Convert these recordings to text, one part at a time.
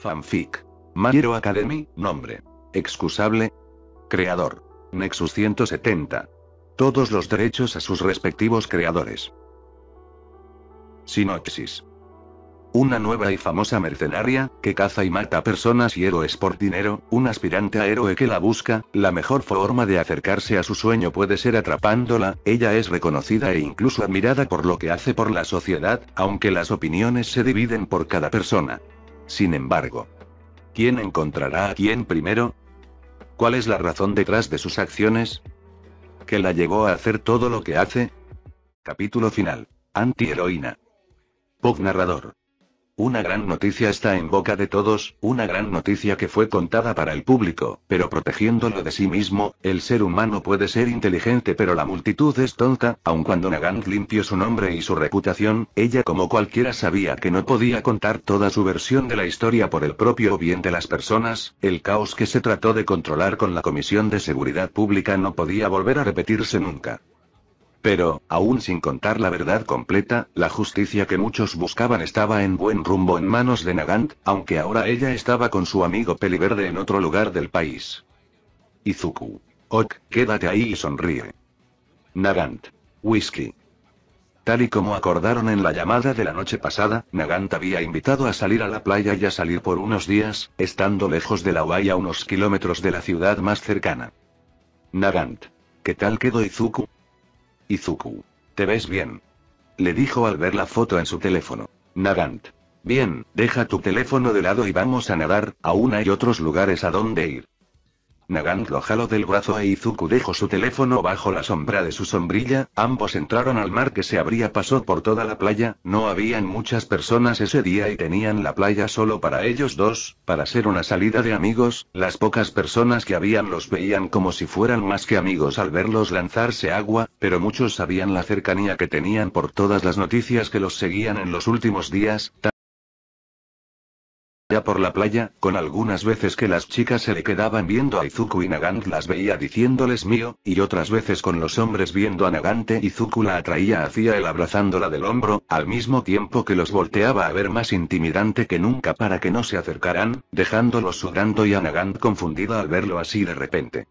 Fanfic. My Academy, nombre. Excusable. Creador. Nexus 170. Todos los derechos a sus respectivos creadores. Sinopsis. Una nueva y famosa mercenaria, que caza y mata personas y héroes por dinero, un aspirante a héroe que la busca, la mejor forma de acercarse a su sueño puede ser atrapándola, ella es reconocida e incluso admirada por lo que hace por la sociedad, aunque las opiniones se dividen por cada persona. Sin embargo, ¿quién encontrará a quién primero? ¿Cuál es la razón detrás de sus acciones? ¿Qué la llevó a hacer todo lo que hace? Capítulo final. Antiheroína. Pug narrador. Una gran noticia está en boca de todos, una gran noticia que fue contada para el público, pero protegiéndolo de sí mismo, el ser humano puede ser inteligente pero la multitud es tonta, aun cuando Nagant limpió su nombre y su reputación, ella como cualquiera sabía que no podía contar toda su versión de la historia por el propio bien de las personas, el caos que se trató de controlar con la Comisión de Seguridad Pública no podía volver a repetirse nunca. Pero, aún sin contar la verdad completa, la justicia que muchos buscaban estaba en buen rumbo en manos de Nagant, aunque ahora ella estaba con su amigo Peliverde en otro lugar del país. Izuku. Ok, quédate ahí y sonríe. Nagant. Whisky. Tal y como acordaron en la llamada de la noche pasada, Nagant había invitado a salir a la playa y a salir por unos días, estando lejos de la UAI a unos kilómetros de la ciudad más cercana. Nagant. ¿Qué tal quedó Izuku? Izuku. ¿Te ves bien? Le dijo al ver la foto en su teléfono. Nagant. Bien, deja tu teléfono de lado y vamos a nadar, aún hay otros lugares a donde ir. Nagant lo jaló del brazo e Izuku dejó su teléfono bajo la sombra de su sombrilla, ambos entraron al mar que se abría paso por toda la playa, no habían muchas personas ese día y tenían la playa solo para ellos dos, para ser una salida de amigos, las pocas personas que habían los veían como si fueran más que amigos al verlos lanzarse agua, pero muchos sabían la cercanía que tenían por todas las noticias que los seguían en los últimos días, ya por la playa, con algunas veces que las chicas se le quedaban viendo a Izuku y Nagant las veía diciéndoles mío, y otras veces con los hombres viendo a Nagante Izuku la atraía hacia él abrazándola del hombro, al mismo tiempo que los volteaba a ver más intimidante que nunca para que no se acercaran, dejándolos sudando y a Nagant confundida al verlo así de repente.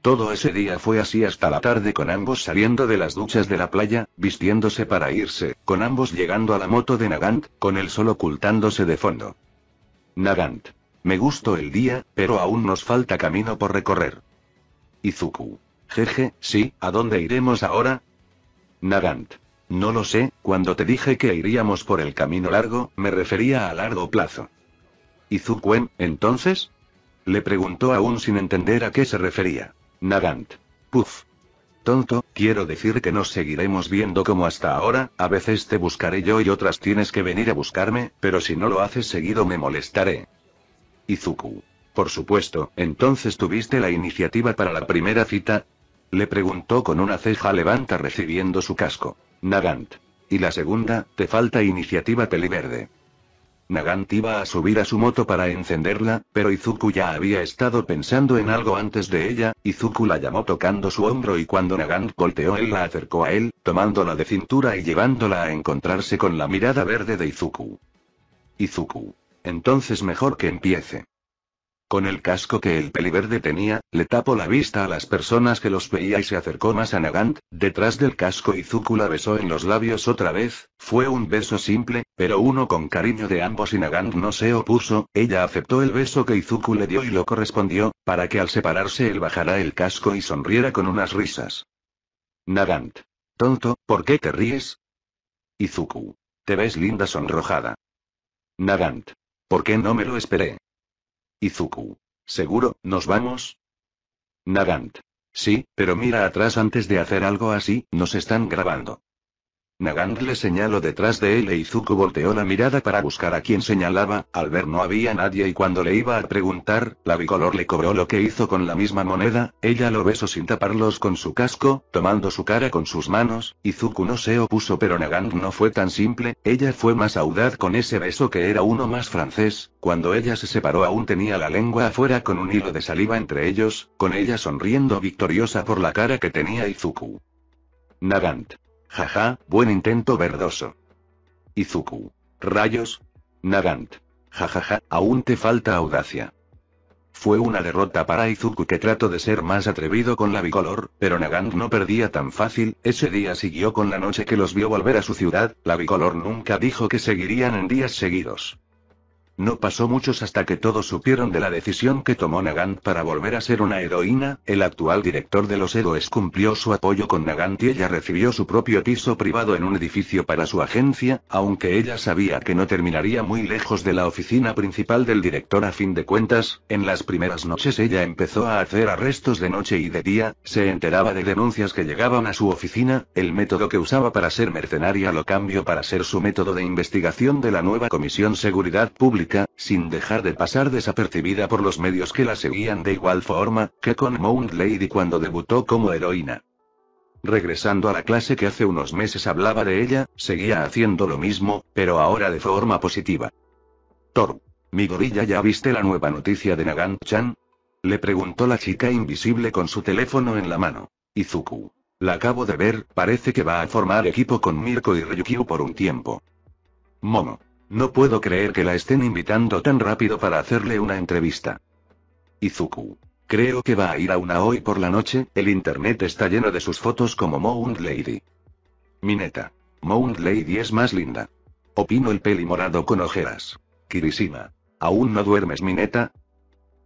Todo ese día fue así hasta la tarde con ambos saliendo de las duchas de la playa, vistiéndose para irse, con ambos llegando a la moto de Nagant, con él solo ocultándose de fondo. Nagant. Me gustó el día, pero aún nos falta camino por recorrer. Izuku. Jeje, sí, ¿a dónde iremos ahora? Nagant. No lo sé, cuando te dije que iríamos por el camino largo, me refería a largo plazo. Izukuen, entonces? Le preguntó aún sin entender a qué se refería. Nagant. Puf. Tonto, quiero decir que nos seguiremos viendo como hasta ahora, a veces te buscaré yo y otras tienes que venir a buscarme, pero si no lo haces seguido me molestaré. Izuku. Por supuesto, entonces tuviste la iniciativa para la primera cita. Le preguntó con una ceja levanta recibiendo su casco. Nagant. Y la segunda, te falta iniciativa peliverde. Nagant iba a subir a su moto para encenderla, pero Izuku ya había estado pensando en algo antes de ella, Izuku la llamó tocando su hombro y cuando Nagant volteó él la acercó a él, tomándola de cintura y llevándola a encontrarse con la mirada verde de Izuku. Izuku. Entonces mejor que empiece. Con el casco que el peliverde tenía, le tapó la vista a las personas que los veía y se acercó más a Nagant, detrás del casco Izuku la besó en los labios otra vez, fue un beso simple, pero uno con cariño de ambos y Nagant no se opuso, ella aceptó el beso que Izuku le dio y lo correspondió, para que al separarse él bajara el casco y sonriera con unas risas. Nagant. Tonto, ¿por qué te ríes? Izuku. Te ves linda sonrojada. Nagant. ¿Por qué no me lo esperé? Izuku. ¿Seguro, nos vamos? Nagant. Sí, pero mira atrás antes de hacer algo así, nos están grabando. Nagant le señaló detrás de él e Izuku volteó la mirada para buscar a quien señalaba, al ver no había nadie y cuando le iba a preguntar, la bicolor le cobró lo que hizo con la misma moneda, ella lo besó sin taparlos con su casco, tomando su cara con sus manos, Izuku no se opuso pero Nagant no fue tan simple, ella fue más audaz con ese beso que era uno más francés, cuando ella se separó aún tenía la lengua afuera con un hilo de saliva entre ellos, con ella sonriendo victoriosa por la cara que tenía Izuku. Nagant. Jaja, buen intento verdoso. Izuku. Rayos. Nagant. Jajaja, aún te falta audacia. Fue una derrota para Izuku que trató de ser más atrevido con la bicolor, pero Nagant no perdía tan fácil, ese día siguió con la noche que los vio volver a su ciudad, la bicolor nunca dijo que seguirían en días seguidos. No pasó muchos hasta que todos supieron de la decisión que tomó Nagant para volver a ser una heroína, el actual director de los héroes cumplió su apoyo con Nagant y ella recibió su propio piso privado en un edificio para su agencia, aunque ella sabía que no terminaría muy lejos de la oficina principal del director a fin de cuentas, en las primeras noches ella empezó a hacer arrestos de noche y de día, se enteraba de denuncias que llegaban a su oficina, el método que usaba para ser mercenaria lo cambió para ser su método de investigación de la nueva Comisión Seguridad Pública sin dejar de pasar desapercibida por los medios que la seguían de igual forma, que con Mount Lady cuando debutó como heroína. Regresando a la clase que hace unos meses hablaba de ella, seguía haciendo lo mismo, pero ahora de forma positiva. Thor. Mi gorilla ya viste la nueva noticia de Nagan-chan, le preguntó la chica invisible con su teléfono en la mano. Izuku. La acabo de ver, parece que va a formar equipo con Mirko y Ryukyu por un tiempo. Momo. No puedo creer que la estén invitando tan rápido para hacerle una entrevista. Izuku. Creo que va a ir a una hoy por la noche, el internet está lleno de sus fotos como Mound Lady. Mineta. Mound Lady es más linda. Opino el peli morado con ojeras. Kirishima. ¿Aún no duermes, Mineta?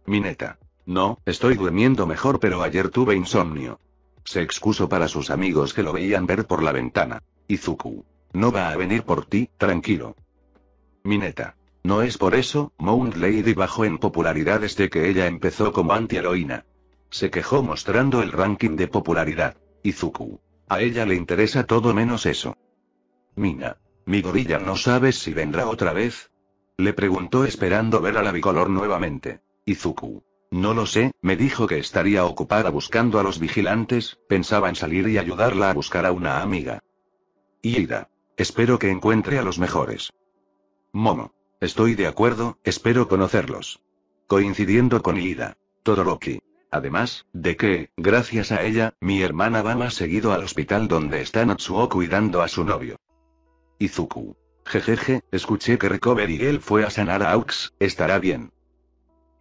Mineta. No, estoy durmiendo mejor, pero ayer tuve insomnio. Se excusó para sus amigos que lo veían ver por la ventana. Izuku. No va a venir por ti, tranquilo. Mineta. No es por eso, Mount Lady bajó en popularidad desde que ella empezó como antiheroína. Se quejó mostrando el ranking de popularidad. Izuku. A ella le interesa todo menos eso. Mina. Mi gorilla no sabes si vendrá otra vez. Le preguntó esperando ver a la bicolor nuevamente. Izuku. No lo sé, me dijo que estaría ocupada buscando a los vigilantes, pensaba en salir y ayudarla a buscar a una amiga. Iida. Espero que encuentre a los mejores. Momo. Estoy de acuerdo, espero conocerlos. Coincidiendo con Ida. Todoroki. Además, de que, gracias a ella, mi hermana va más seguido al hospital donde está Natsuo cuidando a su novio. Izuku. Jejeje, escuché que Recovery él fue a sanar a Aux, estará bien.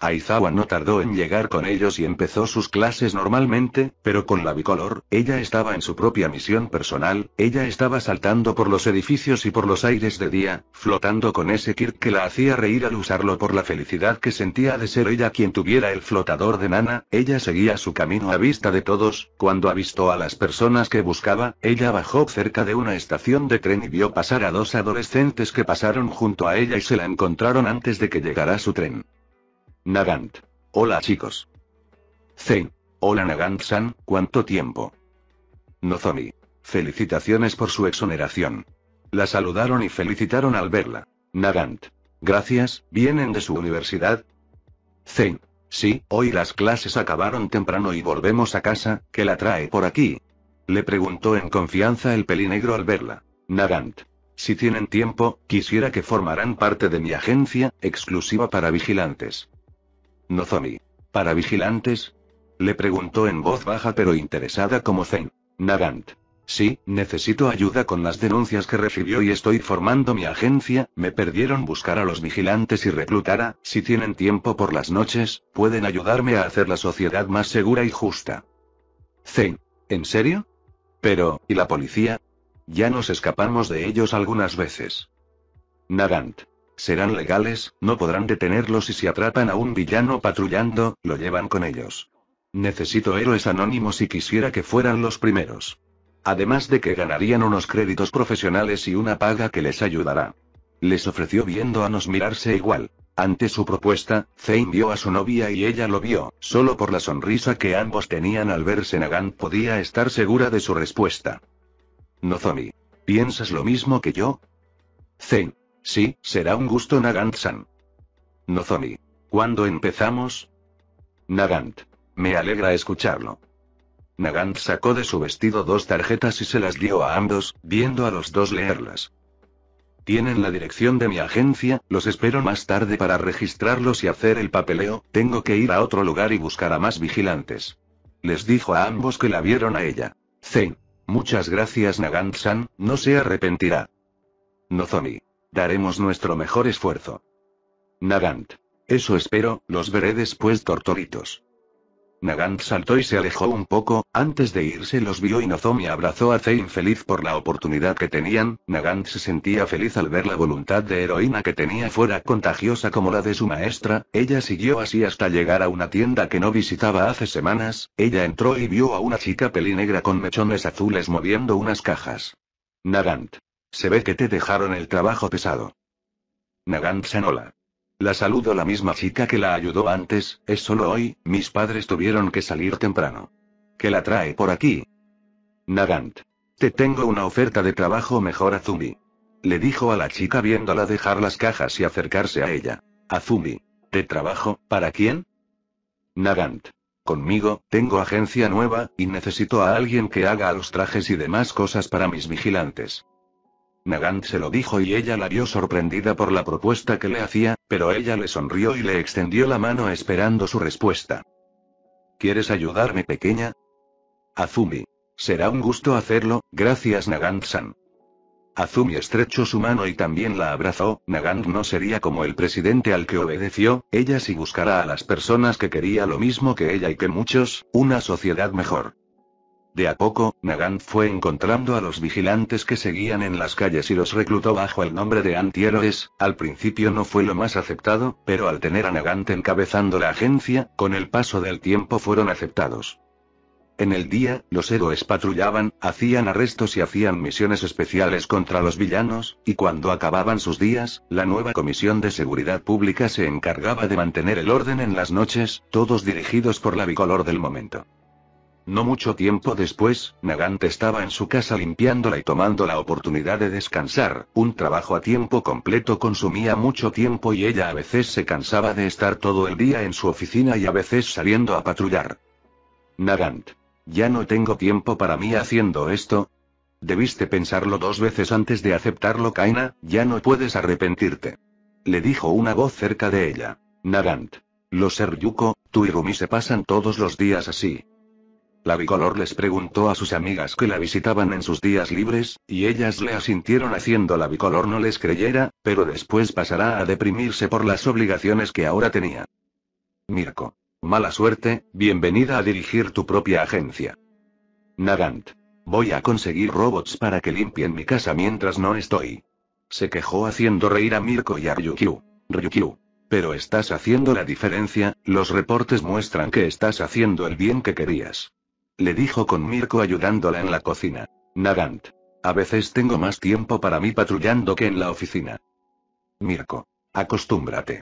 Aizawa no tardó en llegar con ellos y empezó sus clases normalmente, pero con la bicolor, ella estaba en su propia misión personal, ella estaba saltando por los edificios y por los aires de día, flotando con ese Kirk que la hacía reír al usarlo por la felicidad que sentía de ser ella quien tuviera el flotador de nana, ella seguía su camino a vista de todos, cuando avistó a las personas que buscaba, ella bajó cerca de una estación de tren y vio pasar a dos adolescentes que pasaron junto a ella y se la encontraron antes de que llegara su tren. Nagant. Hola chicos. Zane. Hola Nagant-san, ¿cuánto tiempo? Nozomi. Felicitaciones por su exoneración. La saludaron y felicitaron al verla. Nagant. Gracias, ¿vienen de su universidad? Zen. Sí, hoy las clases acabaron temprano y volvemos a casa, ¿qué la trae por aquí? Le preguntó en confianza el pelinegro al verla. Nagant. Si tienen tiempo, quisiera que formaran parte de mi agencia, exclusiva para vigilantes. Nozomi. ¿Para vigilantes? Le preguntó en voz baja pero interesada como Zen. Nagant. Sí, necesito ayuda con las denuncias que recibió y estoy formando mi agencia, me perdieron buscar a los vigilantes y reclutar a, si tienen tiempo por las noches, pueden ayudarme a hacer la sociedad más segura y justa. Zen. ¿En serio? Pero, ¿y la policía? Ya nos escapamos de ellos algunas veces. Nagant. Serán legales, no podrán detenerlos y si atrapan a un villano patrullando, lo llevan con ellos. Necesito héroes anónimos y quisiera que fueran los primeros. Además de que ganarían unos créditos profesionales y una paga que les ayudará. Les ofreció viendo a nos mirarse igual. Ante su propuesta, Zane vio a su novia y ella lo vio, solo por la sonrisa que ambos tenían al verse Nagant podía estar segura de su respuesta. Nozomi. ¿Piensas lo mismo que yo? Zane. Sí, será un gusto Nagant-san. Nozomi. ¿Cuándo empezamos? Nagant. Me alegra escucharlo. Nagant sacó de su vestido dos tarjetas y se las dio a ambos, viendo a los dos leerlas. Tienen la dirección de mi agencia, los espero más tarde para registrarlos y hacer el papeleo, tengo que ir a otro lugar y buscar a más vigilantes. Les dijo a ambos que la vieron a ella. Zen. Muchas gracias Nagant-san, no se arrepentirá. Nozomi. Daremos nuestro mejor esfuerzo. Nagant. Eso espero, los veré después tortoritos. Nagant saltó y se alejó un poco, antes de irse los vio y Nozomi abrazó a Zein feliz por la oportunidad que tenían, Nagant se sentía feliz al ver la voluntad de heroína que tenía fuera contagiosa como la de su maestra, ella siguió así hasta llegar a una tienda que no visitaba hace semanas, ella entró y vio a una chica pelinegra con mechones azules moviendo unas cajas. Nagant. Se ve que te dejaron el trabajo pesado. Nagant senola. La saludo la misma chica que la ayudó antes, es solo hoy, mis padres tuvieron que salir temprano. ¿Qué la trae por aquí? Nagant. Te tengo una oferta de trabajo mejor Azumi. Le dijo a la chica viéndola dejar las cajas y acercarse a ella. Azumi. te trabajo, para quién? Nagant. Conmigo, tengo agencia nueva, y necesito a alguien que haga los trajes y demás cosas para mis vigilantes. Nagant se lo dijo y ella la vio sorprendida por la propuesta que le hacía, pero ella le sonrió y le extendió la mano esperando su respuesta. ¿Quieres ayudarme, pequeña? Azumi. Será un gusto hacerlo, gracias Nagant-san. Azumi estrechó su mano y también la abrazó, Nagant no sería como el presidente al que obedeció, ella sí buscará a las personas que quería lo mismo que ella y que muchos, una sociedad mejor. De a poco, Nagant fue encontrando a los vigilantes que seguían en las calles y los reclutó bajo el nombre de antihéroes. Al principio no fue lo más aceptado, pero al tener a Nagant encabezando la agencia, con el paso del tiempo fueron aceptados. En el día, los héroes patrullaban, hacían arrestos y hacían misiones especiales contra los villanos, y cuando acababan sus días, la nueva Comisión de Seguridad Pública se encargaba de mantener el orden en las noches, todos dirigidos por la bicolor del momento. No mucho tiempo después, Nagant estaba en su casa limpiándola y tomando la oportunidad de descansar, un trabajo a tiempo completo consumía mucho tiempo y ella a veces se cansaba de estar todo el día en su oficina y a veces saliendo a patrullar. Nagant. Ya no tengo tiempo para mí haciendo esto. Debiste pensarlo dos veces antes de aceptarlo, Kaina, ya no puedes arrepentirte. Le dijo una voz cerca de ella. Nagant. Los yuko, tú y Rumi se pasan todos los días así. La bicolor les preguntó a sus amigas que la visitaban en sus días libres, y ellas le asintieron haciendo la bicolor no les creyera, pero después pasará a deprimirse por las obligaciones que ahora tenía. Mirko. Mala suerte, bienvenida a dirigir tu propia agencia. Nagant. Voy a conseguir robots para que limpien mi casa mientras no estoy. Se quejó haciendo reír a Mirko y a Ryukyu. Ryukyu. Pero estás haciendo la diferencia, los reportes muestran que estás haciendo el bien que querías le dijo con Mirko ayudándola en la cocina. Nagant. A veces tengo más tiempo para mí patrullando que en la oficina. Mirko. Acostúmbrate.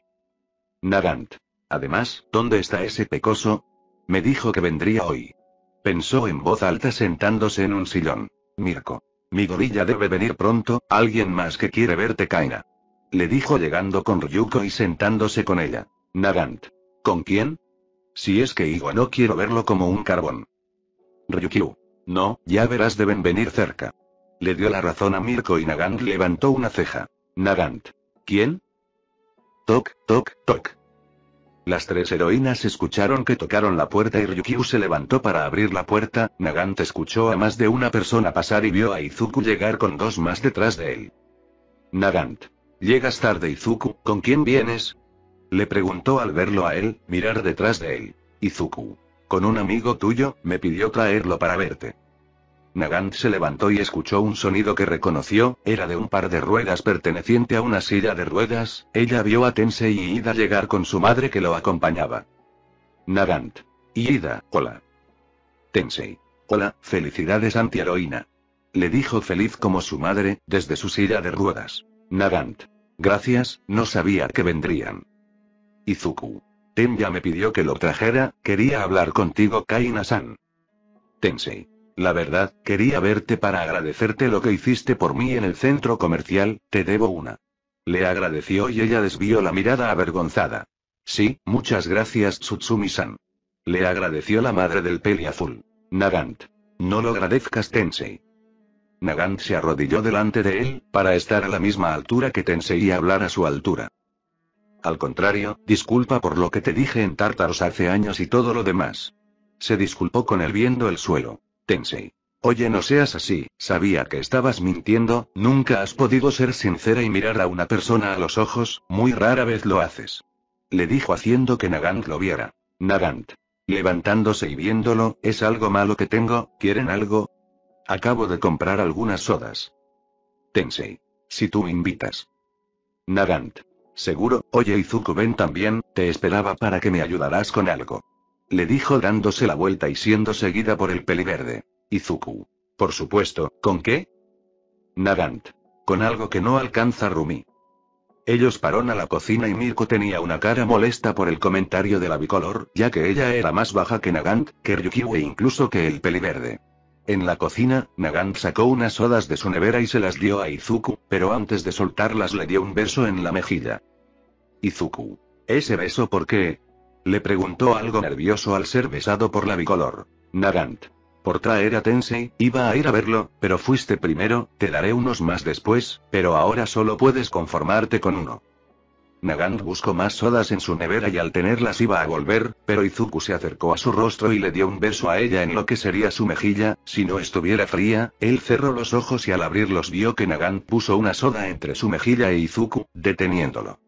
Nagant. Además, ¿dónde está ese pecoso? Me dijo que vendría hoy. Pensó en voz alta sentándose en un sillón. Mirko. Mi gorilla debe venir pronto, alguien más que quiere verte Kaina. Le dijo llegando con Ryuko y sentándose con ella. Nagant. ¿Con quién? Si es que igual no quiero verlo como un carbón. Ryukyu. No, ya verás deben venir cerca. Le dio la razón a Mirko y Nagant levantó una ceja. Nagant. ¿Quién? Toc, toc, tok. Las tres heroínas escucharon que tocaron la puerta y Ryukyu se levantó para abrir la puerta, Nagant escuchó a más de una persona pasar y vio a Izuku llegar con dos más detrás de él. Nagant. Llegas tarde Izuku, ¿con quién vienes? Le preguntó al verlo a él, mirar detrás de él. Izuku. Con un amigo tuyo, me pidió traerlo para verte. Nagant se levantó y escuchó un sonido que reconoció, era de un par de ruedas perteneciente a una silla de ruedas, ella vio a Tensei y Ida llegar con su madre que lo acompañaba. Nagant. Ida, hola. Tensei. Hola, felicidades antiheroína. Le dijo feliz como su madre, desde su silla de ruedas. Nagant. Gracias, no sabía que vendrían. Izuku. Tenya me pidió que lo trajera, quería hablar contigo Kaina-san. Tensei. La verdad, quería verte para agradecerte lo que hiciste por mí en el centro comercial, te debo una. Le agradeció y ella desvió la mirada avergonzada. Sí, muchas gracias Tsutsumi-san. Le agradeció la madre del peli azul. Nagant. No lo agradezcas Tensei. Nagant se arrodilló delante de él, para estar a la misma altura que Tensei y hablar a su altura. Al contrario, disculpa por lo que te dije en Tártaros hace años y todo lo demás. Se disculpó con el viendo el suelo. Tensei. Oye, no seas así, sabía que estabas mintiendo, nunca has podido ser sincera y mirar a una persona a los ojos, muy rara vez lo haces. Le dijo haciendo que Nagant lo viera. Nagant. Levantándose y viéndolo, ¿es algo malo que tengo? ¿Quieren algo? Acabo de comprar algunas sodas. Tensei. Si tú invitas. Nagant. Seguro, oye Izuku ven también, te esperaba para que me ayudarás con algo. Le dijo dándose la vuelta y siendo seguida por el peliverde. Izuku. Por supuesto, ¿con qué? Nagant. Con algo que no alcanza Rumi. Ellos pararon a la cocina y Mirko tenía una cara molesta por el comentario de la bicolor, ya que ella era más baja que Nagant, que Ryukyu e incluso que el peliverde. En la cocina, Nagant sacó unas sodas de su nevera y se las dio a Izuku, pero antes de soltarlas le dio un beso en la mejilla. Izuku. ¿Ese beso por qué? Le preguntó algo nervioso al ser besado por la bicolor. Nagant. Por traer a Tensei, iba a ir a verlo, pero fuiste primero, te daré unos más después, pero ahora solo puedes conformarte con uno. Nagant buscó más sodas en su nevera y al tenerlas iba a volver, pero Izuku se acercó a su rostro y le dio un beso a ella en lo que sería su mejilla, si no estuviera fría, él cerró los ojos y al abrirlos vio que Nagant puso una soda entre su mejilla e Izuku, deteniéndolo.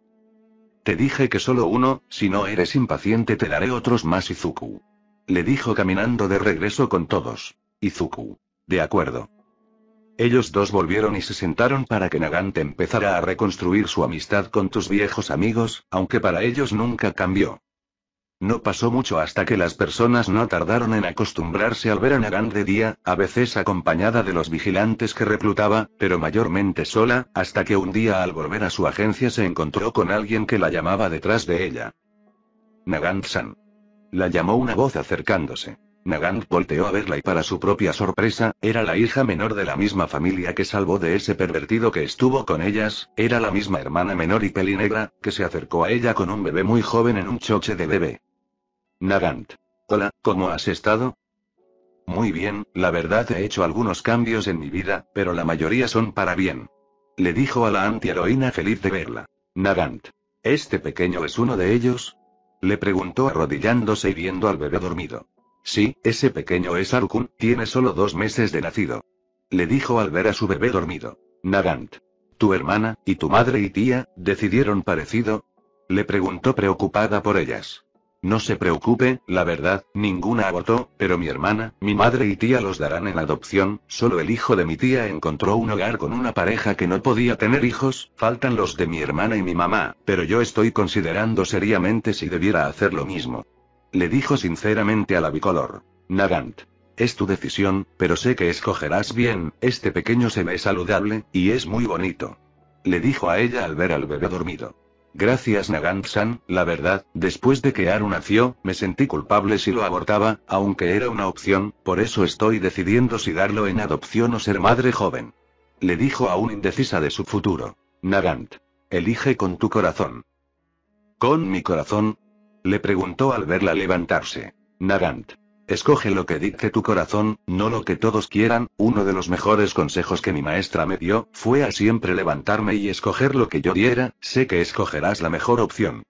Te dije que solo uno, si no eres impaciente te daré otros más Izuku. Le dijo caminando de regreso con todos. Izuku. De acuerdo. Ellos dos volvieron y se sentaron para que Nagant empezara a reconstruir su amistad con tus viejos amigos, aunque para ellos nunca cambió. No pasó mucho hasta que las personas no tardaron en acostumbrarse al ver a Nagant de día, a veces acompañada de los vigilantes que reclutaba, pero mayormente sola, hasta que un día al volver a su agencia se encontró con alguien que la llamaba detrás de ella. Nagant-san. La llamó una voz acercándose. Nagant volteó a verla y para su propia sorpresa, era la hija menor de la misma familia que salvó de ese pervertido que estuvo con ellas, era la misma hermana menor y pelinegra, que se acercó a ella con un bebé muy joven en un choche de bebé. Nagant. Hola, ¿cómo has estado? Muy bien, la verdad he hecho algunos cambios en mi vida, pero la mayoría son para bien. Le dijo a la antiheroína feliz de verla. Nagant. ¿Este pequeño es uno de ellos? Le preguntó arrodillándose y viendo al bebé dormido. Sí, ese pequeño es Arukun, tiene solo dos meses de nacido. Le dijo al ver a su bebé dormido. Nagant. Tu hermana, y tu madre y tía, decidieron parecido. Le preguntó preocupada por ellas. No se preocupe, la verdad, ninguna abortó, pero mi hermana, mi madre y tía los darán en adopción, solo el hijo de mi tía encontró un hogar con una pareja que no podía tener hijos, faltan los de mi hermana y mi mamá, pero yo estoy considerando seriamente si debiera hacer lo mismo. Le dijo sinceramente a la bicolor. Nagant. Es tu decisión, pero sé que escogerás bien, este pequeño se ve saludable, y es muy bonito. Le dijo a ella al ver al bebé dormido. Gracias Nagant-san, la verdad, después de que Aru nació, me sentí culpable si lo abortaba, aunque era una opción, por eso estoy decidiendo si darlo en adopción o ser madre joven. Le dijo aún indecisa de su futuro. Nagant. Elige con tu corazón. ¿Con mi corazón? Le preguntó al verla levantarse. Nagant. Escoge lo que dicte tu corazón, no lo que todos quieran, uno de los mejores consejos que mi maestra me dio, fue a siempre levantarme y escoger lo que yo diera, sé que escogerás la mejor opción.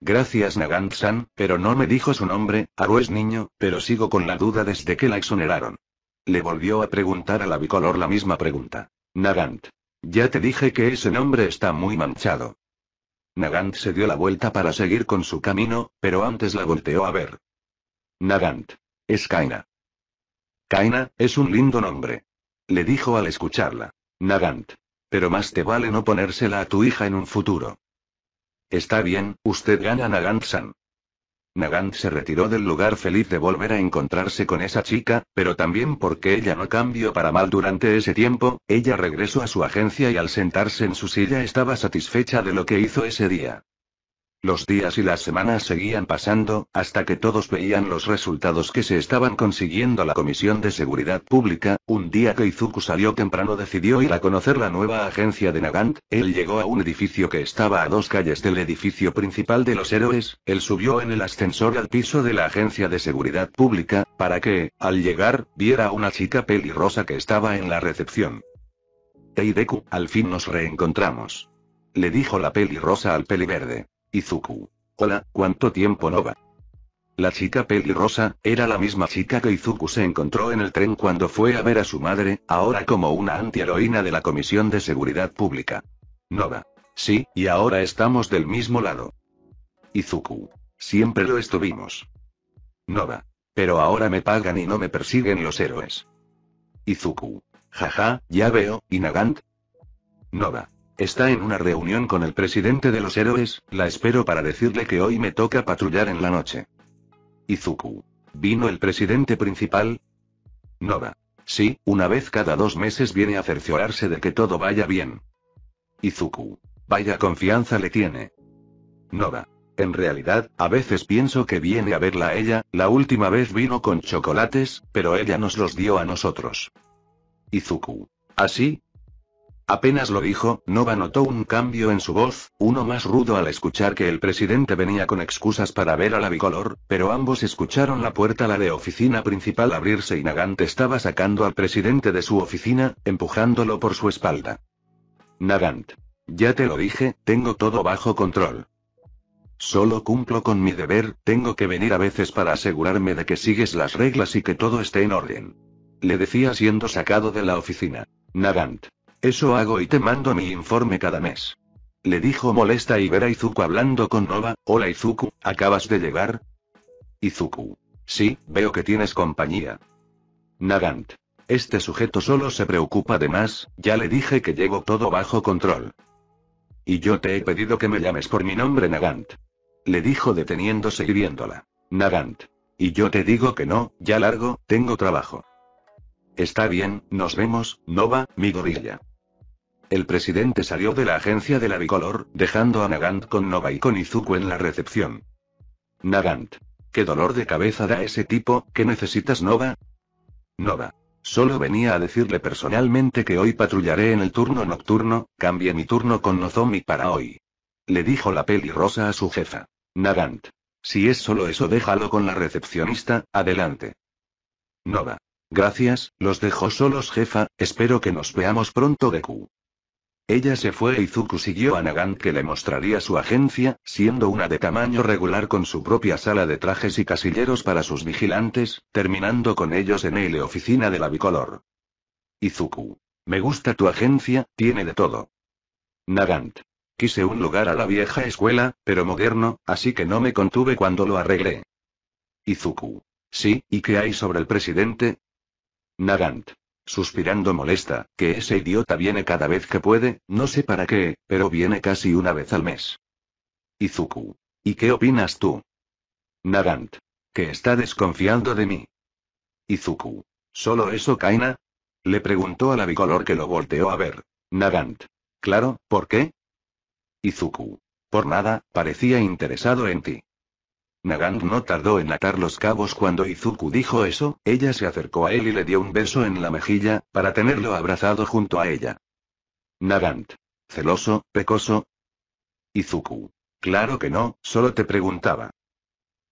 Gracias Nagant-san, pero no me dijo su nombre, Arwes es niño, pero sigo con la duda desde que la exoneraron. Le volvió a preguntar a la bicolor la misma pregunta. Nagant. Ya te dije que ese nombre está muy manchado. Nagant se dio la vuelta para seguir con su camino, pero antes la volteó a ver. Nagant. Es Kaina. Kaina, es un lindo nombre. Le dijo al escucharla. Nagant. Pero más te vale no ponérsela a tu hija en un futuro. Está bien, usted gana Nagant-san. Nagant se retiró del lugar feliz de volver a encontrarse con esa chica, pero también porque ella no cambió para mal durante ese tiempo, ella regresó a su agencia y al sentarse en su silla estaba satisfecha de lo que hizo ese día. Los días y las semanas seguían pasando, hasta que todos veían los resultados que se estaban consiguiendo la Comisión de Seguridad Pública. Un día que salió temprano decidió ir a conocer la nueva agencia de Nagant, él llegó a un edificio que estaba a dos calles del edificio principal de los héroes, él subió en el ascensor al piso de la agencia de seguridad pública, para que, al llegar, viera a una chica pelirrosa que estaba en la recepción. Teideku, al fin nos reencontramos. Le dijo la pelirrosa al peliverde. Izuku. Hola, ¿cuánto tiempo Nova. La chica pelirrosa, era la misma chica que Izuku se encontró en el tren cuando fue a ver a su madre, ahora como una anti-heroína de la Comisión de Seguridad Pública. Nova. Sí, y ahora estamos del mismo lado. Izuku. Siempre lo estuvimos. Nova. Pero ahora me pagan y no me persiguen los héroes. Izuku. Jaja, ya veo, Inagant. Nova. Está en una reunión con el presidente de los héroes, la espero para decirle que hoy me toca patrullar en la noche. Izuku. ¿Vino el presidente principal? Nova. Sí, una vez cada dos meses viene a cerciorarse de que todo vaya bien. Izuku. Vaya confianza le tiene. Nova. En realidad, a veces pienso que viene a verla ella, la última vez vino con chocolates, pero ella nos los dio a nosotros. Izuku. ¿Así? ¿Ah, Apenas lo dijo, Nova notó un cambio en su voz, uno más rudo al escuchar que el presidente venía con excusas para ver a la bicolor, pero ambos escucharon la puerta la de oficina principal abrirse y Nagant estaba sacando al presidente de su oficina, empujándolo por su espalda. Nagant. Ya te lo dije, tengo todo bajo control. Solo cumplo con mi deber, tengo que venir a veces para asegurarme de que sigues las reglas y que todo esté en orden. Le decía siendo sacado de la oficina. Nagant. Eso hago y te mando mi informe cada mes. Le dijo molesta y ver a Izuku hablando con Nova. Hola Izuku, ¿acabas de llegar? Izuku. Sí, veo que tienes compañía. Nagant. Este sujeto solo se preocupa de más, ya le dije que llevo todo bajo control. Y yo te he pedido que me llames por mi nombre Nagant. Le dijo deteniéndose y viéndola. Nagant. Y yo te digo que no, ya largo, tengo trabajo. Está bien, nos vemos, Nova, mi gorilla el presidente salió de la agencia de la bicolor, dejando a Nagant con Nova y con Izuku en la recepción. Nagant. ¿Qué dolor de cabeza da ese tipo, que necesitas Nova? Nova. Solo venía a decirle personalmente que hoy patrullaré en el turno nocturno, cambie mi turno con Nozomi para hoy. Le dijo la pelirrosa a su jefa. Nagant. Si es solo eso, déjalo con la recepcionista, adelante. Nova. Gracias, los dejo solos, jefa, espero que nos veamos pronto, Deku. Ella se fue y Izuku siguió a Nagant que le mostraría su agencia, siendo una de tamaño regular con su propia sala de trajes y casilleros para sus vigilantes, terminando con ellos en la oficina de la bicolor. Izuku. Me gusta tu agencia, tiene de todo. Nagant. Quise un lugar a la vieja escuela, pero moderno, así que no me contuve cuando lo arreglé. Izuku. Sí, ¿y qué hay sobre el presidente? Nagant suspirando molesta, que ese idiota viene cada vez que puede, no sé para qué, pero viene casi una vez al mes. Izuku. ¿Y qué opinas tú? Nagant. Que está desconfiando de mí. Izuku. ¿Solo eso, Kaina? Le preguntó a la bicolor que lo volteó a ver. Nagant. Claro, ¿por qué? Izuku. Por nada, parecía interesado en ti. Nagant no tardó en atar los cabos cuando Izuku dijo eso, ella se acercó a él y le dio un beso en la mejilla, para tenerlo abrazado junto a ella. Nagant. ¿Celoso, pecoso? Izuku. Claro que no, solo te preguntaba.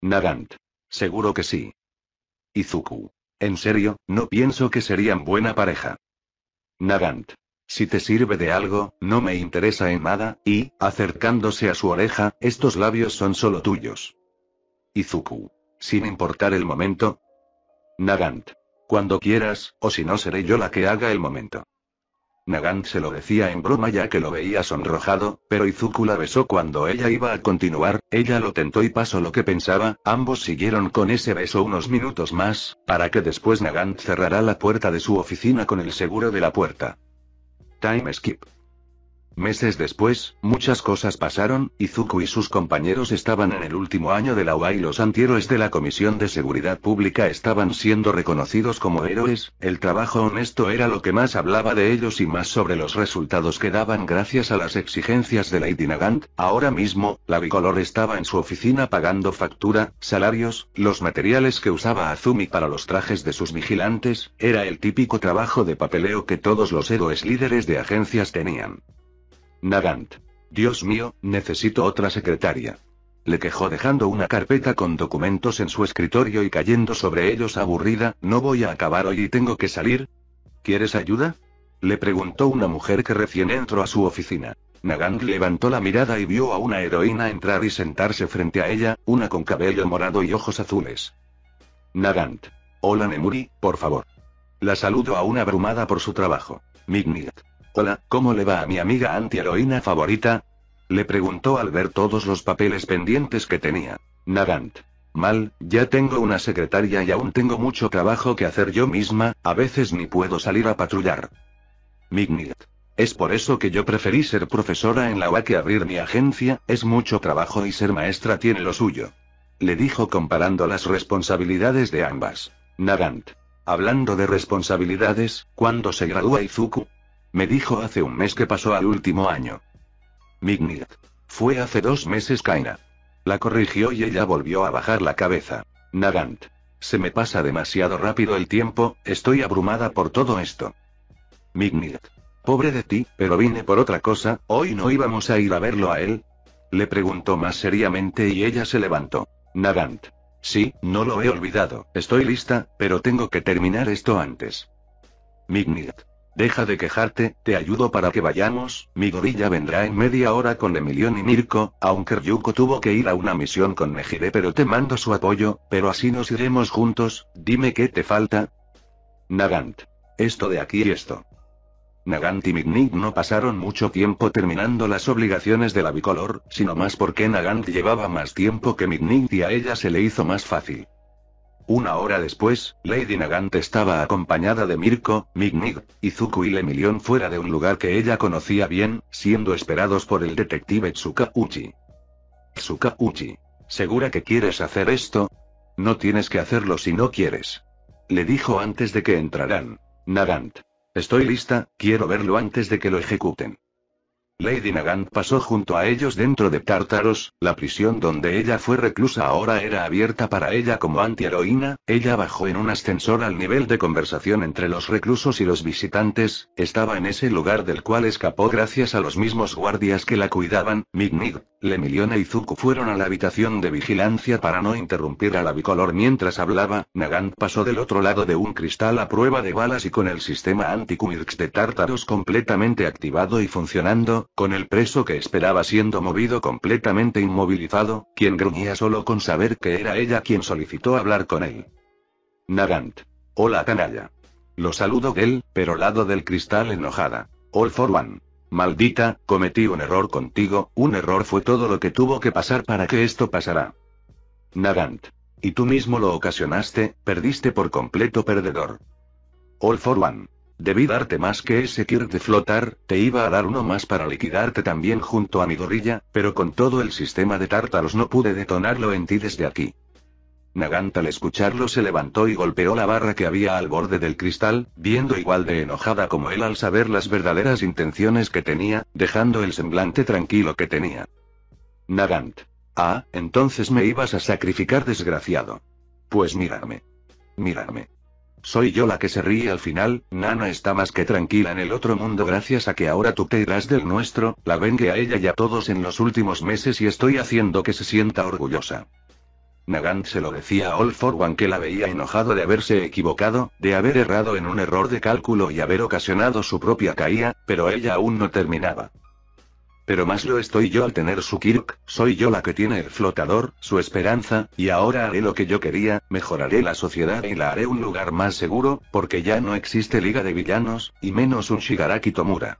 Nagant. Seguro que sí. Izuku. En serio, no pienso que serían buena pareja. Nagant. Si te sirve de algo, no me interesa en nada, y, acercándose a su oreja, estos labios son solo tuyos. Izuku. Sin importar el momento. Nagant. Cuando quieras, o si no seré yo la que haga el momento. Nagant se lo decía en broma ya que lo veía sonrojado, pero Izuku la besó cuando ella iba a continuar, ella lo tentó y pasó lo que pensaba, ambos siguieron con ese beso unos minutos más, para que después Nagant cerrará la puerta de su oficina con el seguro de la puerta. Time skip. Meses después, muchas cosas pasaron, y y sus compañeros estaban en el último año de la UA y los antihéroes de la Comisión de Seguridad Pública estaban siendo reconocidos como héroes, el trabajo honesto era lo que más hablaba de ellos y más sobre los resultados que daban gracias a las exigencias de Lady Nagant, ahora mismo, la bicolor estaba en su oficina pagando factura, salarios, los materiales que usaba Azumi para los trajes de sus vigilantes, era el típico trabajo de papeleo que todos los héroes líderes de agencias tenían. Nagant. Dios mío, necesito otra secretaria. Le quejó dejando una carpeta con documentos en su escritorio y cayendo sobre ellos aburrida, no voy a acabar hoy y tengo que salir. ¿Quieres ayuda? Le preguntó una mujer que recién entró a su oficina. Nagant levantó la mirada y vio a una heroína entrar y sentarse frente a ella, una con cabello morado y ojos azules. Nagant. Hola Nemuri, por favor. La saludo a una abrumada por su trabajo. Mignit. ¿cómo le va a mi amiga antiheroína favorita? Le preguntó al ver todos los papeles pendientes que tenía. Nagant. Mal, ya tengo una secretaria y aún tengo mucho trabajo que hacer yo misma, a veces ni puedo salir a patrullar. Mignit. Es por eso que yo preferí ser profesora en la UA que abrir mi agencia, es mucho trabajo y ser maestra tiene lo suyo. Le dijo comparando las responsabilidades de ambas. Nagant. Hablando de responsabilidades, ¿cuándo se gradúa Izuku? Me dijo hace un mes que pasó al último año. Mignit. Fue hace dos meses Kaina. La corrigió y ella volvió a bajar la cabeza. Nagant. Se me pasa demasiado rápido el tiempo, estoy abrumada por todo esto. Mignit. Pobre de ti, pero vine por otra cosa, hoy no íbamos a ir a verlo a él. Le preguntó más seriamente y ella se levantó. Nagant. Sí, no lo he olvidado, estoy lista, pero tengo que terminar esto antes. Mignit. Deja de quejarte, te ayudo para que vayamos, mi gorilla vendrá en media hora con Emilión y Mirko, aunque Ryuko tuvo que ir a una misión con Nejire pero te mando su apoyo, pero así nos iremos juntos, dime qué te falta. Nagant. Esto de aquí y esto. Nagant y Mignig no pasaron mucho tiempo terminando las obligaciones de la bicolor, sino más porque Nagant llevaba más tiempo que Mignig y a ella se le hizo más fácil. Una hora después, Lady Nagant estaba acompañada de Mirko, Mignig, Izuku y Lemillion fuera de un lugar que ella conocía bien, siendo esperados por el detective Tsukauchi. Tsukauchi, ¿Segura que quieres hacer esto? No tienes que hacerlo si no quieres. Le dijo antes de que entraran. Nagant. Estoy lista, quiero verlo antes de que lo ejecuten. Lady Nagant pasó junto a ellos dentro de Tártaros, la prisión donde ella fue reclusa ahora era abierta para ella como antiheroína, ella bajó en un ascensor al nivel de conversación entre los reclusos y los visitantes, estaba en ese lugar del cual escapó gracias a los mismos guardias que la cuidaban, Mignig, Lemiliona y e Zuko fueron a la habitación de vigilancia para no interrumpir a la bicolor mientras hablaba, Nagant pasó del otro lado de un cristal a prueba de balas y con el sistema anti de Tártaros completamente activado y funcionando, con el preso que esperaba siendo movido completamente inmovilizado, quien gruñía solo con saber que era ella quien solicitó hablar con él. Nagant. Hola canalla. Lo saludo él, pero lado del cristal enojada. All for one. Maldita, cometí un error contigo, un error fue todo lo que tuvo que pasar para que esto pasara. Nagant. Y tú mismo lo ocasionaste, perdiste por completo perdedor. All for one. Debí darte más que ese kir de flotar, te iba a dar uno más para liquidarte también junto a mi gorilla, pero con todo el sistema de tártaros no pude detonarlo en ti desde aquí. Nagant al escucharlo se levantó y golpeó la barra que había al borde del cristal, viendo igual de enojada como él al saber las verdaderas intenciones que tenía, dejando el semblante tranquilo que tenía. Nagant. Ah, entonces me ibas a sacrificar desgraciado. Pues mírame. Mírame. Soy yo la que se ríe al final, Nana está más que tranquila en el otro mundo gracias a que ahora tú te irás del nuestro, la vengue a ella y a todos en los últimos meses y estoy haciendo que se sienta orgullosa. Nagant se lo decía a All for One que la veía enojado de haberse equivocado, de haber errado en un error de cálculo y haber ocasionado su propia caída, pero ella aún no terminaba. Pero más lo estoy yo al tener su Kirk, soy yo la que tiene el flotador, su esperanza, y ahora haré lo que yo quería, mejoraré la sociedad y la haré un lugar más seguro, porque ya no existe Liga de Villanos, y menos un Shigaraki Tomura.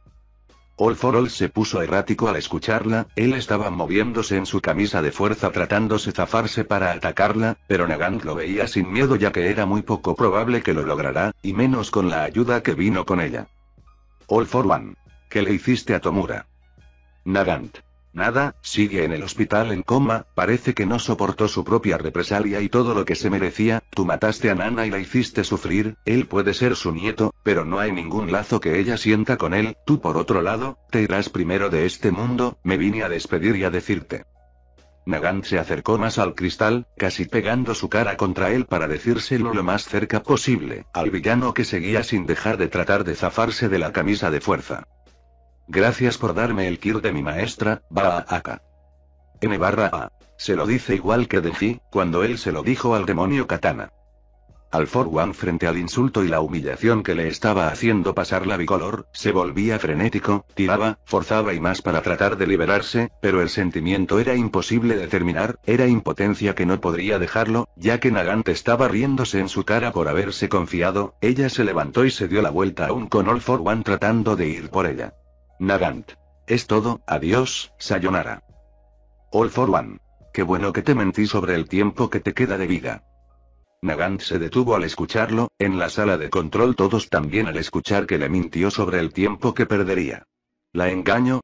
All for All se puso errático al escucharla, él estaba moviéndose en su camisa de fuerza tratándose zafarse para atacarla, pero Nagant lo veía sin miedo ya que era muy poco probable que lo logrará, y menos con la ayuda que vino con ella. All for One. ¿Qué le hiciste a Tomura? Nagant. Nada, sigue en el hospital en coma, parece que no soportó su propia represalia y todo lo que se merecía, tú mataste a Nana y la hiciste sufrir, él puede ser su nieto, pero no hay ningún lazo que ella sienta con él, tú por otro lado, te irás primero de este mundo, me vine a despedir y a decirte. Nagant se acercó más al cristal, casi pegando su cara contra él para decírselo lo más cerca posible, al villano que seguía sin dejar de tratar de zafarse de la camisa de fuerza. Gracias por darme el kir de mi maestra, acá. N barra A. Se lo dice igual que Denji, cuando él se lo dijo al demonio Katana. Al One, frente al insulto y la humillación que le estaba haciendo pasar la bicolor, se volvía frenético, tiraba, forzaba y más para tratar de liberarse, pero el sentimiento era imposible de terminar, era impotencia que no podría dejarlo, ya que Nagant estaba riéndose en su cara por haberse confiado, ella se levantó y se dio la vuelta aún con All For One tratando de ir por ella. Nagant. Es todo, adiós, sayonara. All for one. Qué bueno que te mentí sobre el tiempo que te queda de vida. Nagant se detuvo al escucharlo, en la sala de control todos también al escuchar que le mintió sobre el tiempo que perdería. ¿La engaño?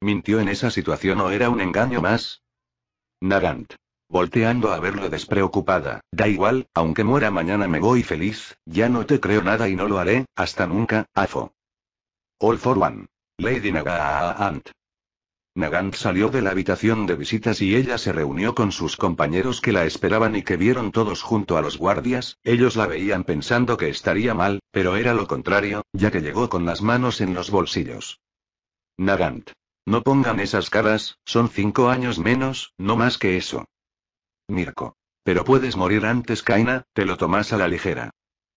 ¿Mintió en esa situación o era un engaño más? Nagant. Volteando a verlo despreocupada, da igual, aunque muera mañana me voy feliz, ya no te creo nada y no lo haré, hasta nunca, Afo. All for one. Lady Nagant. Ah, ah, Nagant salió de la habitación de visitas y ella se reunió con sus compañeros que la esperaban y que vieron todos junto a los guardias, ellos la veían pensando que estaría mal, pero era lo contrario, ya que llegó con las manos en los bolsillos. Nagant. No pongan esas caras, son cinco años menos, no más que eso. Mirko. Pero puedes morir antes, Kaina, te lo tomas a la ligera.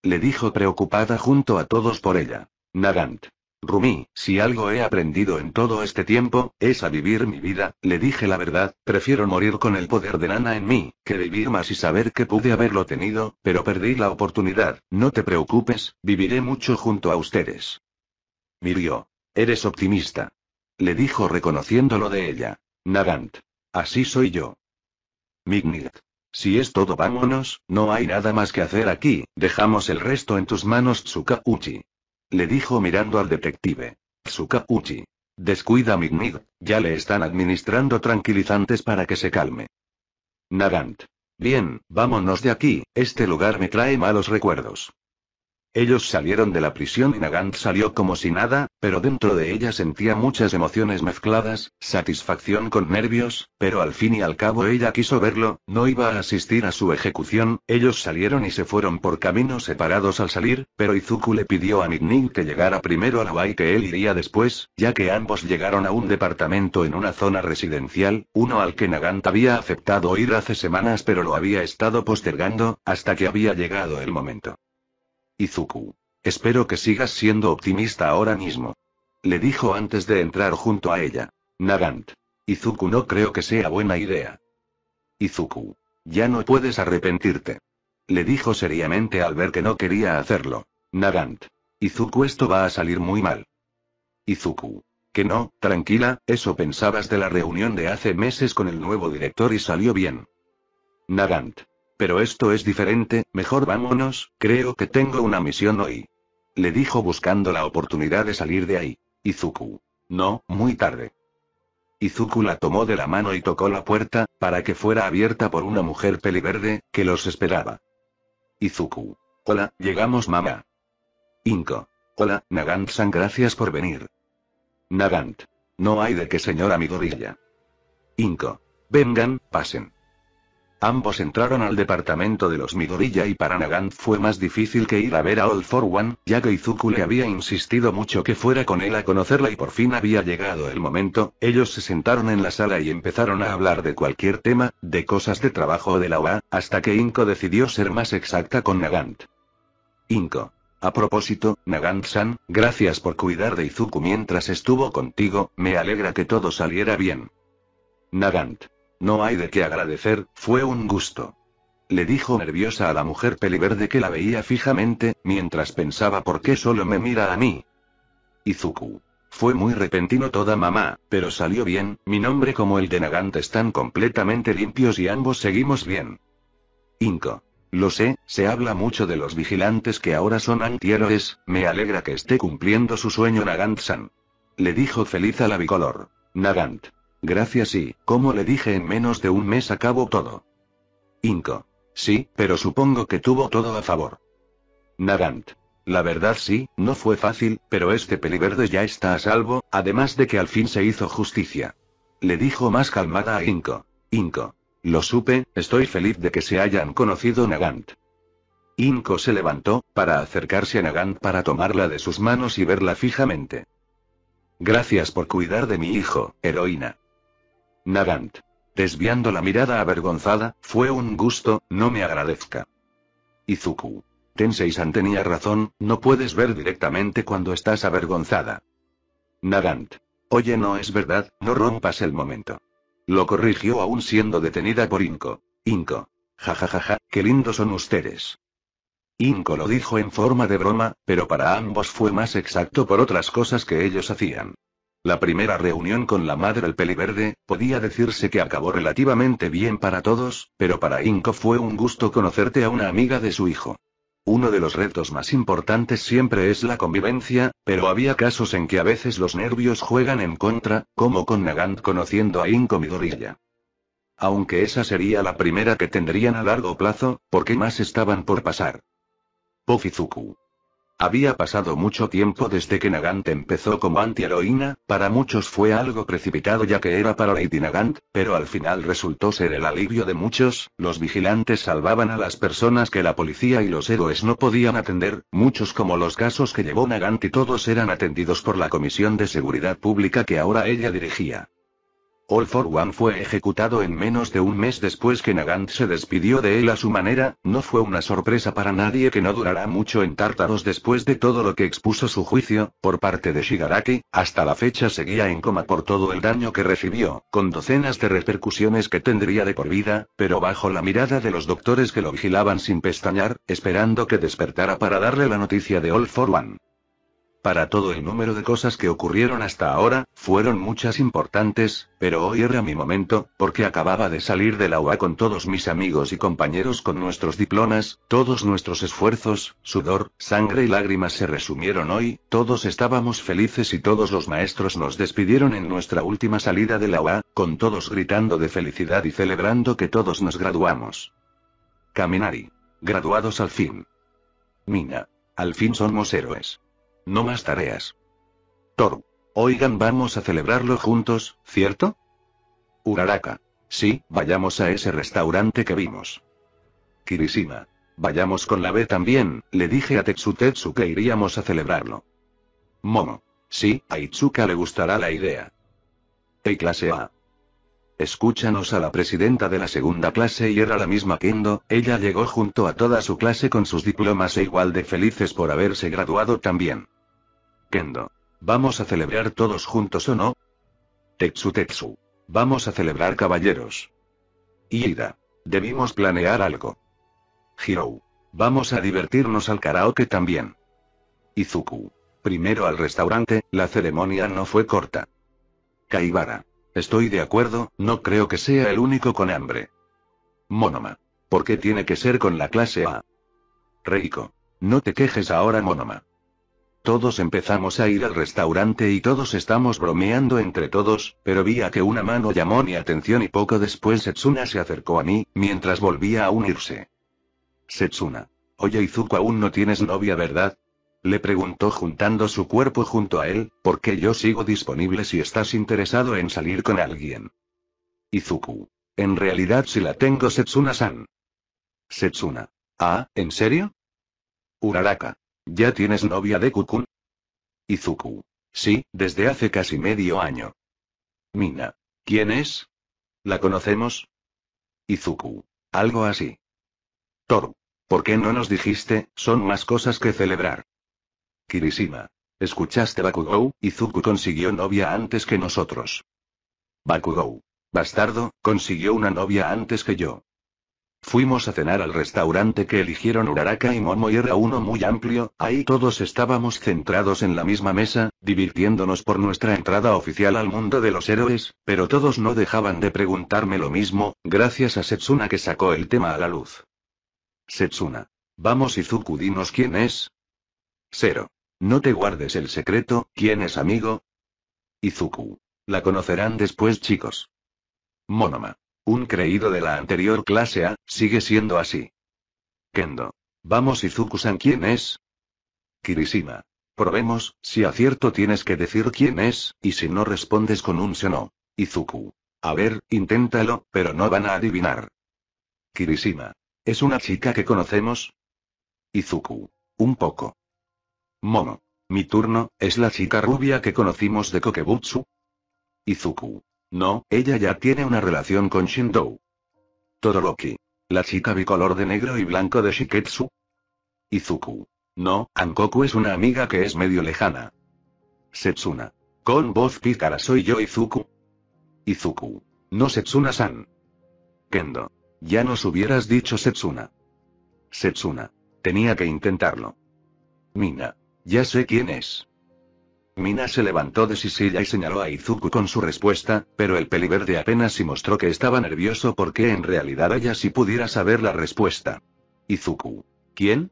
Le dijo preocupada junto a todos por ella. Nagant. Rumi, si algo he aprendido en todo este tiempo, es a vivir mi vida, le dije la verdad, prefiero morir con el poder de Nana en mí, que vivir más y saber que pude haberlo tenido, pero perdí la oportunidad, no te preocupes, viviré mucho junto a ustedes. Mirio, Eres optimista. Le dijo reconociéndolo de ella. Nagant. Así soy yo. Mignit. Si es todo vámonos, no hay nada más que hacer aquí, dejamos el resto en tus manos Tsukauchi le dijo mirando al detective. capuchi Descuida Mignig, ya le están administrando tranquilizantes para que se calme. Nagant. Bien, vámonos de aquí, este lugar me trae malos recuerdos. Ellos salieron de la prisión y Nagant salió como si nada, pero dentro de ella sentía muchas emociones mezcladas, satisfacción con nervios, pero al fin y al cabo ella quiso verlo, no iba a asistir a su ejecución, ellos salieron y se fueron por caminos separados al salir, pero Izuku le pidió a Midning que llegara primero a la que él iría después, ya que ambos llegaron a un departamento en una zona residencial, uno al que Nagant había aceptado ir hace semanas pero lo había estado postergando, hasta que había llegado el momento. Izuku. Espero que sigas siendo optimista ahora mismo. Le dijo antes de entrar junto a ella. Nagant. Izuku no creo que sea buena idea. Izuku. Ya no puedes arrepentirte. Le dijo seriamente al ver que no quería hacerlo. Nagant. Izuku esto va a salir muy mal. Izuku. Que no, tranquila, eso pensabas de la reunión de hace meses con el nuevo director y salió bien. Nagant. Pero esto es diferente, mejor vámonos, creo que tengo una misión hoy. Le dijo buscando la oportunidad de salir de ahí. Izuku. No, muy tarde. Izuku la tomó de la mano y tocó la puerta, para que fuera abierta por una mujer peliverde, que los esperaba. Izuku. Hola, llegamos mamá. Inko. Hola, Nagant-san, gracias por venir. Nagant. No hay de qué señora Midoriya. Inko. Vengan, pasen. Ambos entraron al departamento de los Midoriya y para Nagant fue más difícil que ir a ver a All for One, ya que Izuku le había insistido mucho que fuera con él a conocerla y por fin había llegado el momento, ellos se sentaron en la sala y empezaron a hablar de cualquier tema, de cosas de trabajo o de la OA, hasta que Inko decidió ser más exacta con Nagant. Inko. A propósito, Nagant-san, gracias por cuidar de Izuku mientras estuvo contigo, me alegra que todo saliera bien. Nagant. No hay de qué agradecer, fue un gusto. Le dijo nerviosa a la mujer peliverde que la veía fijamente, mientras pensaba por qué solo me mira a mí. Izuku. Fue muy repentino toda mamá, pero salió bien, mi nombre como el de Nagant están completamente limpios y ambos seguimos bien. Inko. Lo sé, se habla mucho de los vigilantes que ahora son antihéroes, me alegra que esté cumpliendo su sueño Nagant-san. Le dijo feliz a la bicolor. Nagant. Gracias y, como le dije en menos de un mes acabo todo. Inco. Sí, pero supongo que tuvo todo a favor. Nagant. La verdad sí, no fue fácil, pero este peliverde ya está a salvo, además de que al fin se hizo justicia. Le dijo más calmada a Inco. Inco. Lo supe, estoy feliz de que se hayan conocido Nagant. Inco se levantó, para acercarse a Nagant para tomarla de sus manos y verla fijamente. Gracias por cuidar de mi hijo, heroína. Nagant. Desviando la mirada avergonzada, fue un gusto, no me agradezca. Izuku. Tensei-san tenía razón, no puedes ver directamente cuando estás avergonzada. Nagant. Oye, no es verdad, no rompas el momento. Lo corrigió aún siendo detenida por Inko. Inko. jajajaja, ja, ja, qué lindos son ustedes. Inko lo dijo en forma de broma, pero para ambos fue más exacto por otras cosas que ellos hacían. La primera reunión con la madre peli peliverde, podía decirse que acabó relativamente bien para todos, pero para Inko fue un gusto conocerte a una amiga de su hijo. Uno de los retos más importantes siempre es la convivencia, pero había casos en que a veces los nervios juegan en contra, como con Nagant conociendo a Inko Midoriya. Aunque esa sería la primera que tendrían a largo plazo, porque más estaban por pasar. Pofizuku. Había pasado mucho tiempo desde que Nagant empezó como antiheroína, para muchos fue algo precipitado ya que era para Lady Nagant, pero al final resultó ser el alivio de muchos, los vigilantes salvaban a las personas que la policía y los héroes no podían atender, muchos como los casos que llevó Nagant y todos eran atendidos por la Comisión de Seguridad Pública que ahora ella dirigía. All for One fue ejecutado en menos de un mes después que Nagant se despidió de él a su manera, no fue una sorpresa para nadie que no durará mucho en Tártaros después de todo lo que expuso su juicio, por parte de Shigaraki, hasta la fecha seguía en coma por todo el daño que recibió, con docenas de repercusiones que tendría de por vida, pero bajo la mirada de los doctores que lo vigilaban sin pestañear, esperando que despertara para darle la noticia de All for One. Para todo el número de cosas que ocurrieron hasta ahora, fueron muchas importantes, pero hoy era mi momento, porque acababa de salir de la UA con todos mis amigos y compañeros con nuestros diplomas, todos nuestros esfuerzos, sudor, sangre y lágrimas se resumieron hoy, todos estábamos felices y todos los maestros nos despidieron en nuestra última salida de la UA, con todos gritando de felicidad y celebrando que todos nos graduamos. Caminari. Graduados al fin. Mina. Al fin somos héroes. No más tareas. Toru. Oigan, vamos a celebrarlo juntos, ¿cierto? Uraraka. Sí, vayamos a ese restaurante que vimos. Kirishima. Vayamos con la B también, le dije a Tetsutetsu que iríamos a celebrarlo. Momo. Sí, a Itsuka le gustará la idea. Hey clase A. Escúchanos a la presidenta de la segunda clase y era la misma Kendo, ella llegó junto a toda su clase con sus diplomas e igual de felices por haberse graduado también. Kendo. ¿Vamos a celebrar todos juntos o no? Tetsu Tetsu. Vamos a celebrar caballeros. Iida. Debimos planear algo. Hiro. Vamos a divertirnos al karaoke también. Izuku. Primero al restaurante, la ceremonia no fue corta. Kaibara. Estoy de acuerdo, no creo que sea el único con hambre. Monoma. ¿Por qué tiene que ser con la clase A? Reiko. No te quejes ahora, Monoma. Todos empezamos a ir al restaurante y todos estamos bromeando entre todos, pero vi a que una mano llamó mi atención y poco después Setsuna se acercó a mí, mientras volvía a unirse. Setsuna. Oye Izuku aún no tienes novia, ¿verdad? Le preguntó juntando su cuerpo junto a él, porque yo sigo disponible si estás interesado en salir con alguien. Izuku. En realidad si la tengo Setsuna-san. Setsuna. Ah, ¿en serio? Uraraka. ¿Ya tienes novia de Kukun? Izuku. Sí, desde hace casi medio año. Mina. ¿Quién es? ¿La conocemos? Izuku. Algo así. Toru. ¿Por qué no nos dijiste, son más cosas que celebrar? Kirishima. ¿Escuchaste Bakugou? Izuku consiguió novia antes que nosotros. Bakugou. Bastardo, consiguió una novia antes que yo. Fuimos a cenar al restaurante que eligieron Uraraka y Momo y era uno muy amplio, ahí todos estábamos centrados en la misma mesa, divirtiéndonos por nuestra entrada oficial al mundo de los héroes, pero todos no dejaban de preguntarme lo mismo, gracias a Setsuna que sacó el tema a la luz. Setsuna. Vamos Izuku dinos quién es. Cero. No te guardes el secreto, ¿quién es amigo? Izuku. La conocerán después chicos. Monoma. Un creído de la anterior clase A, sigue siendo así. Kendo. Vamos Izuku-san ¿quién es? Kirishima. Probemos, si acierto tienes que decir quién es, y si no respondes con un se no. Izuku. A ver, inténtalo, pero no van a adivinar. Kirishima. ¿Es una chica que conocemos? Izuku. Un poco. Momo. Mi turno, ¿es la chica rubia que conocimos de Kokebutsu? Izuku. No, ella ya tiene una relación con Shindou. Todoroki. La chica bicolor de negro y blanco de Shiketsu. Izuku. No, Ankoku es una amiga que es medio lejana. Setsuna. Con voz pícara soy yo Izuku. Izuku. No Setsuna-san. Kendo. Ya nos hubieras dicho Setsuna. Setsuna. Tenía que intentarlo. Mina. Ya sé quién es. Mina se levantó de su silla y señaló a Izuku con su respuesta, pero el peliverde apenas si mostró que estaba nervioso porque en realidad ella sí pudiera saber la respuesta. Izuku. ¿Quién?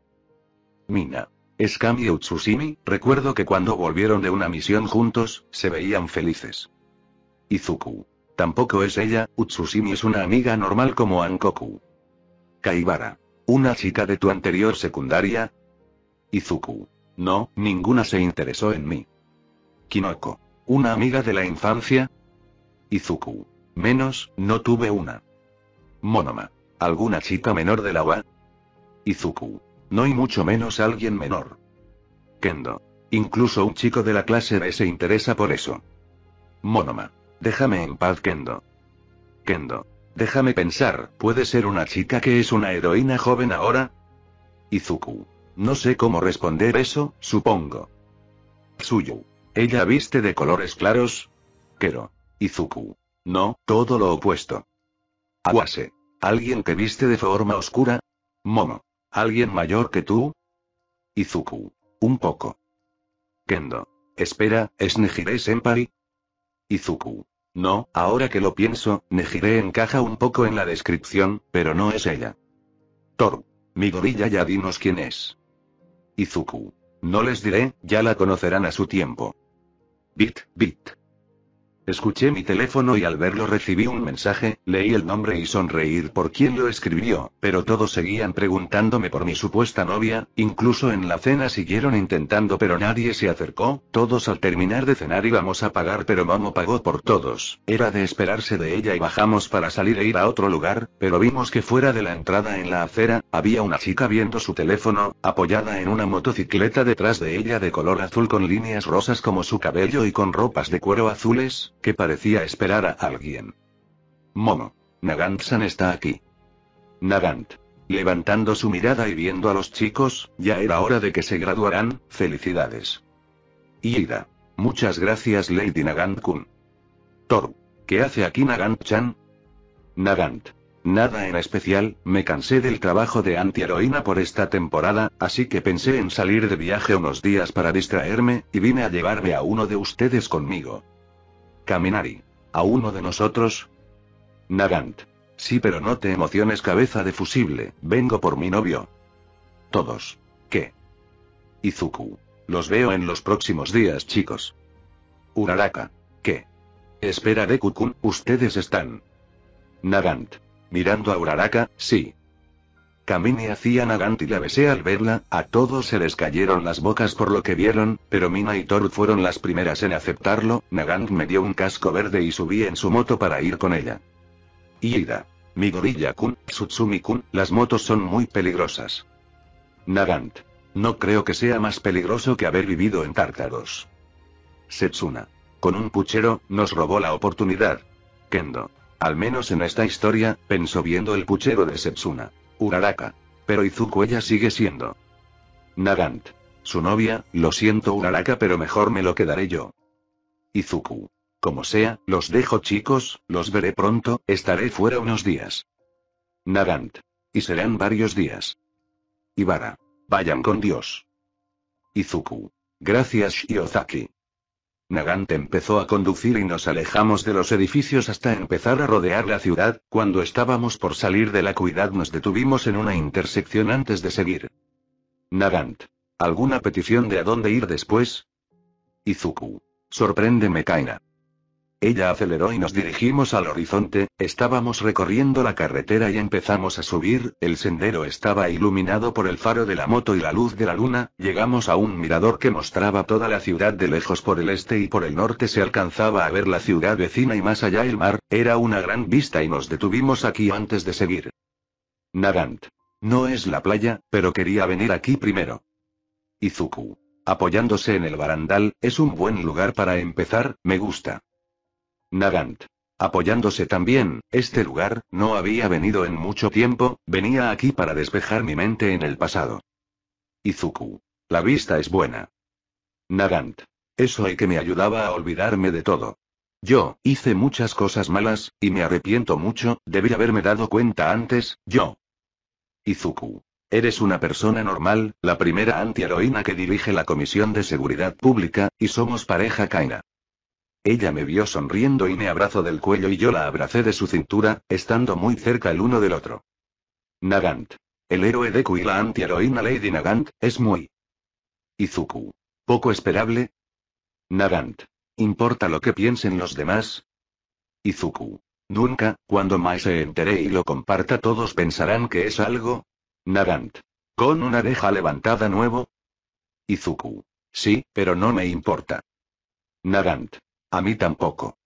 Mina. Es Kami Utsushimi, recuerdo que cuando volvieron de una misión juntos, se veían felices. Izuku. Tampoco es ella, Utsushimi es una amiga normal como Ankoku. Kaibara. ¿Una chica de tu anterior secundaria? Izuku. No, ninguna se interesó en mí. Kinoko. Una amiga de la infancia. Izuku. Menos, no tuve una. Monoma. ¿Alguna chica menor de la UA? Izuku. No hay mucho menos alguien menor. Kendo. Incluso un chico de la clase B se interesa por eso. Monoma. Déjame en paz, Kendo. Kendo. Déjame pensar, ¿puede ser una chica que es una heroína joven ahora? Izuku. No sé cómo responder eso, supongo. Tsuyu. Ella viste de colores claros. Kero. Izuku. No, todo lo opuesto. Aguase. ¿Alguien que viste de forma oscura? Momo. ¿Alguien mayor que tú? Izuku. Un poco. Kendo. Espera, ¿es Nejire Senpai? Izuku. No, ahora que lo pienso, Nejire encaja un poco en la descripción, pero no es ella. Toru. Mi gorilla ya dinos quién es. Izuku. No les diré, ya la conocerán a su tiempo. Bit, bit. Escuché mi teléfono y al verlo recibí un mensaje, leí el nombre y sonreír por quien lo escribió, pero todos seguían preguntándome por mi supuesta novia, incluso en la cena siguieron intentando pero nadie se acercó, todos al terminar de cenar íbamos a pagar pero Momo pagó por todos, era de esperarse de ella y bajamos para salir e ir a otro lugar, pero vimos que fuera de la entrada en la acera, había una chica viendo su teléfono, apoyada en una motocicleta detrás de ella de color azul con líneas rosas como su cabello y con ropas de cuero azules, que parecía esperar a alguien. Mono, Nagant-san está aquí. Nagant. Levantando su mirada y viendo a los chicos, ya era hora de que se graduaran, felicidades. Ida. Muchas gracias Lady Nagant-kun. Toru. ¿Qué hace aquí Nagant-chan? Nagant. Nada en especial, me cansé del trabajo de antiheroína por esta temporada, así que pensé en salir de viaje unos días para distraerme, y vine a llevarme a uno de ustedes conmigo. Kaminari. ¿A uno de nosotros? Nagant. Sí, pero no te emociones cabeza de fusible, vengo por mi novio. Todos. ¿Qué? Izuku. Los veo en los próximos días, chicos. Uraraka. ¿Qué? Espera de kun ustedes están. Nagant. Mirando a Uraraka, sí. Camine hacía Nagant y la besé al verla, a todos se les cayeron las bocas por lo que vieron, pero Mina y Thor fueron las primeras en aceptarlo, Nagant me dio un casco verde y subí en su moto para ir con ella. Ida. gorilla kun Sutsumi-kun, las motos son muy peligrosas. Nagant. No creo que sea más peligroso que haber vivido en Tártaros. Setsuna. Con un puchero, nos robó la oportunidad. Kendo. Al menos en esta historia, pensó viendo el puchero de Setsuna. Uraraka. Pero Izuku ella sigue siendo. Nagant. Su novia, lo siento Uraraka pero mejor me lo quedaré yo. Izuku. Como sea, los dejo chicos, los veré pronto, estaré fuera unos días. Nagant. Y serán varios días. Ibara. Vayan con Dios. Izuku. Gracias Shiozaki. Nagant empezó a conducir y nos alejamos de los edificios hasta empezar a rodear la ciudad, cuando estábamos por salir de la cuidad nos detuvimos en una intersección antes de seguir. Nagant. ¿Alguna petición de a dónde ir después? Izuku. Sorpréndeme Kaina. Ella aceleró y nos dirigimos al horizonte, estábamos recorriendo la carretera y empezamos a subir, el sendero estaba iluminado por el faro de la moto y la luz de la luna, llegamos a un mirador que mostraba toda la ciudad de lejos por el este y por el norte se alcanzaba a ver la ciudad vecina y más allá el mar, era una gran vista y nos detuvimos aquí antes de seguir. Nagant. No es la playa, pero quería venir aquí primero. Izuku. Apoyándose en el barandal, es un buen lugar para empezar, me gusta. Nagant. Apoyándose también, este lugar, no había venido en mucho tiempo, venía aquí para despejar mi mente en el pasado. Izuku. La vista es buena. Nagant. Eso y que me ayudaba a olvidarme de todo. Yo, hice muchas cosas malas, y me arrepiento mucho, debí haberme dado cuenta antes, yo. Izuku. Eres una persona normal, la primera antiheroína que dirige la Comisión de Seguridad Pública, y somos pareja Kaina. Ella me vio sonriendo y me abrazó del cuello y yo la abracé de su cintura, estando muy cerca el uno del otro. Nagant. El héroe de y la antiheroína Lady Nagant, es muy... Izuku. ¿Poco esperable? Nagant. ¿Importa lo que piensen los demás? Izuku. Nunca, cuando más se entere y lo comparta todos pensarán que es algo... Nagant. Con una oreja levantada nuevo. Izuku. Sí, pero no me importa. Nagant. A mí tampoco.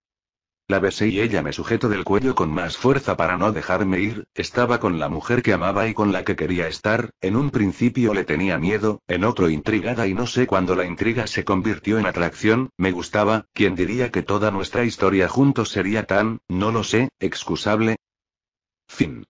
La besé y ella me sujetó del cuello con más fuerza para no dejarme ir, estaba con la mujer que amaba y con la que quería estar, en un principio le tenía miedo, en otro intrigada y no sé cuándo la intriga se convirtió en atracción, me gustaba, ¿quién diría que toda nuestra historia juntos sería tan, no lo sé, excusable? Fin.